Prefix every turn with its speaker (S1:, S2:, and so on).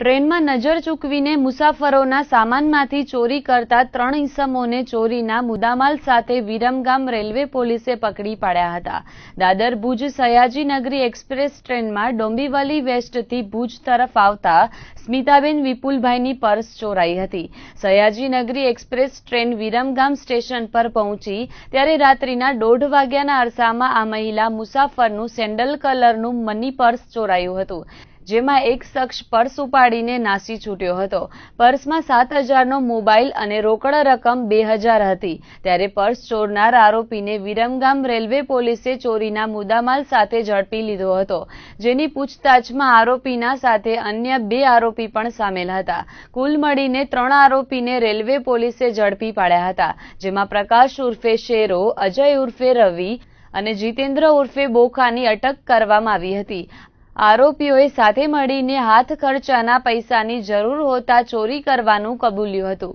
S1: ટ્રેનમાં નજર ચૂકવીને મુસાફરોના સામાનમાંથી ચોરી કરતા ત્રણ ઇસમોને ચોરીના મુદામાલ સાથે વિરમગામ રેલવે પોલીસે પકડી પાડ્યા હતા દાદર ભુજ સયાજીનગરી એક્સપ્રેસ ટ્રેનમાં ડોંબીવલી વેસ્ટથી ભુજ તરફ આવતા સ્મિતાબેન વિપુલભાઈની પર્સ ચોરાઈ હતી Sayajinagari express train Viramgam station પર પહોંચી ત્યારે રાત્રિના દોઢ વાગ્યાના અરસામાં આ મહિલા મુસાફરનું સેન્ડલ કલરનું મની પર્સ ચોરાયું હતું જેમાં એક શખ્સ પર્સ ઉપાડીને નાસી છૂટ્યો હતો પર્સમાં સાત હજારનો મોબાઈલ અને રોકડા રકમ બે હજાર હતી ત્યારે પર્સ ચોરનાર આરોપીને વિરમગામ રેલવે પોલીસે ચોરીના મુદ્દામાલ સાથે ઝડપી લીધો હતો જેની પૂછતાછમાં આરોપીના સાથે અન્ય બે આરોપી પણ સામેલ હતા કુલ મળીને ત્રણ આરોપીને રેલવે પોલીસે ઝડપી પાડ્યા હતા જેમાં પ્રકાશ ઉર્ફે શેરો અજય ઉર્ફે રવિ અને જીતેન્દ્ર ઉર્ફે બોખાની અટક કરવામાં આવી હતી આરોપીઓએ સાથે મળીને હાથ ખર્ચાના પૈસાની જરૂર હોતા ચોરી કરવાનું કબૂલ્યું હતું